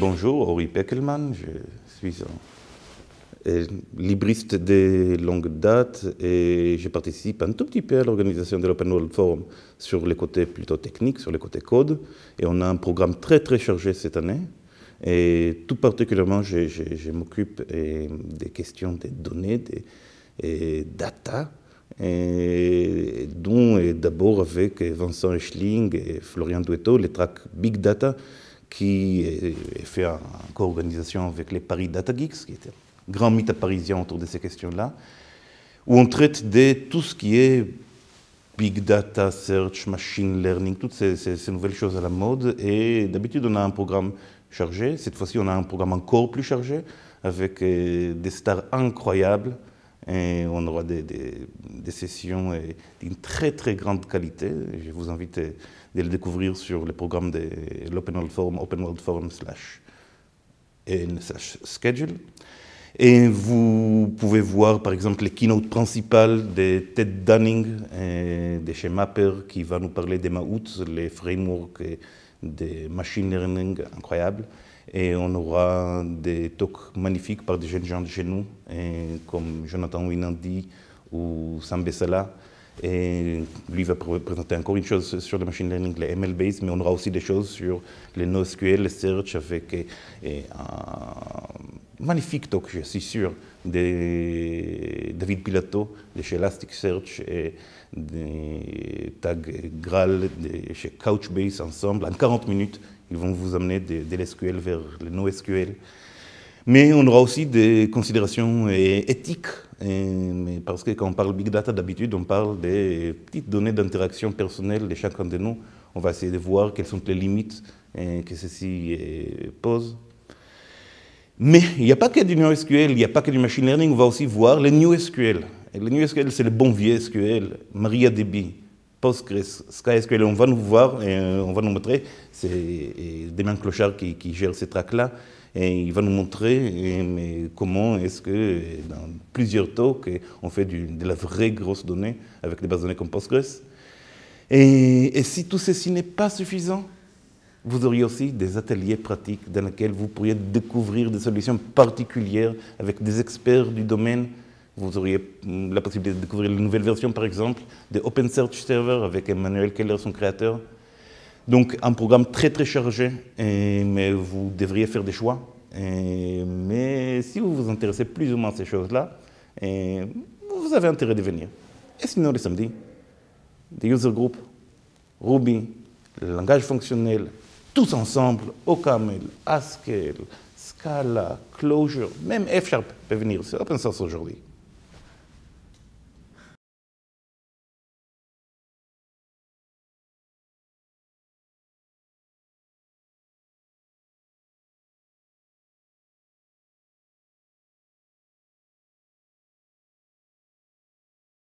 bonjour, Henri Peckelman, je suis un libriste de longue date et je participe un tout petit peu à l'organisation de l'Open World Forum sur les côtés plutôt techniques, sur les côtés code. Et on a un programme très très chargé cette année. Et tout particulièrement, je, m'occupe euh, des questions des données, des data, et dont d'abord avec Vincent Schling et Florian Duetto, les tracks Big Data, qui est fait en co-organisation avec les Paris Data Geeks, qui était un grand mythe parisien autour de ces questions-là, où on traite de tout ce qui est big data, search, machine learning, toutes ces nouvelles choses à la mode. Et d'habitude, on a un programme chargé. Cette fois-ci, on a un programme encore plus chargé, avec euh, des stars incroyables on aura des, sessions d'une très très grande qualité. Je vous invite à, les découvrir sur le programme de l'Open World Forum, Open World Forum slash, e schedule. Et vous pouvez voir par exemple les keynote principales de Ted Dunning, de chez Mapper, qui va nous parler des Maouts, les frameworks de machine learning incroyables et on aura des talks magnifiques par des jeunes gens de chez nous, et hein, comme Jonathan Winandi ou Sam Bessala. Et lui va présenter encore une chose sur le machine learning, les ML base, mais on aura aussi des choses sur les NoSQL, les search avec euh, magnifique talk, je suis sûr, de David Pilato, de chez Elasticsearch, et de Tag Graal, de chez Couchbase, ensemble. En 40 minutes, ils vont vous amener de, de l'SQL vers le NoSQL. Mais on aura aussi des considérations éthiques, parce que quand on parle big data, d'habitude, on parle des petites données d'interaction personnelle de chacun de nous. On va essayer de voir quelles sont les limites que ceci euh, pose. Mais il n'y a pas que du non-SQL, il n'y a pas que du machine learning, on va aussi voir le SQL. SQL. le SQL, c'est le bon vieux SQL, MariaDB, Postgres, SkySQL. On va nous voir, et euh, on va nous montrer, c'est Demain Clochard qui, qui gère ces tracks-là, et il va nous montrer comment est-ce que dans plusieurs talks, on fait de la vraie grosse donnée avec des bases de données comme Postgres. et si tout ceci n'est pas suffisant, vous auriez aussi des ateliers pratiques dans lesquels vous pourriez découvrir des solutions particulières avec des experts du domaine. Vous auriez mm, la possibilité de découvrir une nouvelle version, par exemple, de Open Search Server avec Emmanuel Keller, son créateur. Donc, un programme très, très chargé, mais vous devriez faire des choix. mais si vous vous intéressez plus ou moins à ces choses-là, vous avez intérêt de venir. Et sinon, le samedi, des user groups, Ruby, le langage fonctionnel, tous ensemble, OCaml, Askel, Scala, Clojure, même F-Sharp peut venir, c'est open source aujourd'hui.